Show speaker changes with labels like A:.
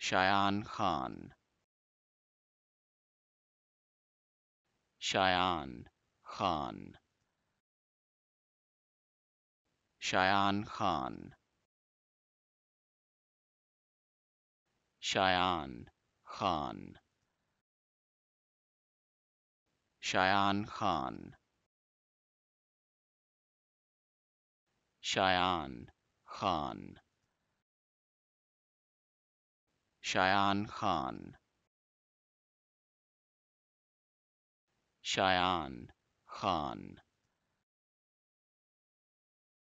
A: Shayan Khan Shayan Khan Shayan Khan Shayan Khan Shayan Khan Shayan Khan Shayan Khan Shayan Khan